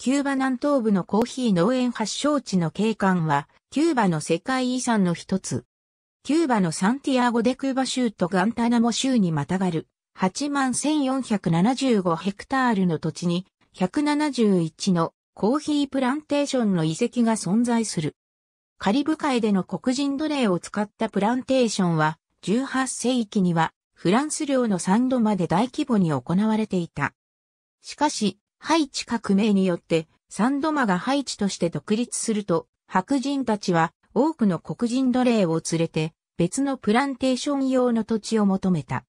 キューバ南東部のコーヒー農園発祥地の景観は、キューバの世界遺産の一つ。キューバのサンティアゴ・デ・クーバ州とガンタナモ州にまたがる、81,475ヘクタールの土地に、171のコーヒープランテーションの遺跡が存在する。カリブ海での黒人奴隷を使ったプランテーションは、18世紀には、フランス領のサンドまで大規模に行われていた。しかし、ハイチ革命によって、サンドマがハイチとして独立すると、白人たちは多くの黒人奴隷を連れて、別のプランテーション用の土地を求めた。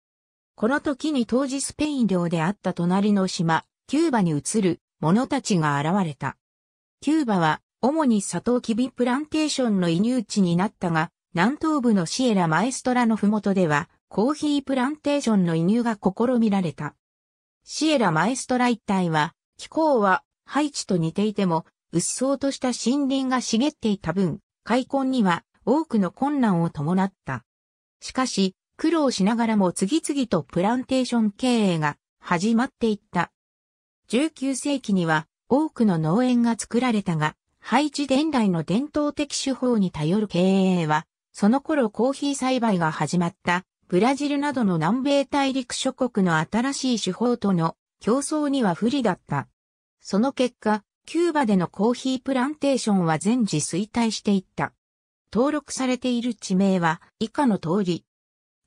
この時に当時スペイン領であった隣の島、キューバに移る者たちが現れた。キューバは主にサトウキビプランテーションの移入地になったが、南東部のシエラ・マエストラの麓では、コーヒープランテーションの移入が試みられた。シエラ・マエストラ一帯は、気候は、ハイチと似ていても、うっそうとした森林が茂っていた分、開墾には多くの困難を伴った。しかし、苦労しながらも次々とプランテーション経営が始まっていった。19世紀には多くの農園が作られたが、ハイチ伝来の伝統的手法に頼る経営は、その頃コーヒー栽培が始まった、ブラジルなどの南米大陸諸国の新しい手法との競争には不利だった。その結果、キューバでのコーヒープランテーションは全時衰退していった。登録されている地名は以下の通り。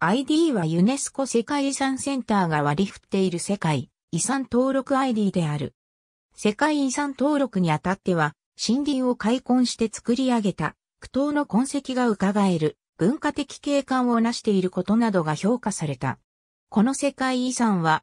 ID はユネスコ世界遺産センターが割り振っている世界遺産登録 ID である。世界遺産登録にあたっては森林を開墾して作り上げた苦闘の痕跡が伺える文化的景観を成していることなどが評価された。この世界遺産は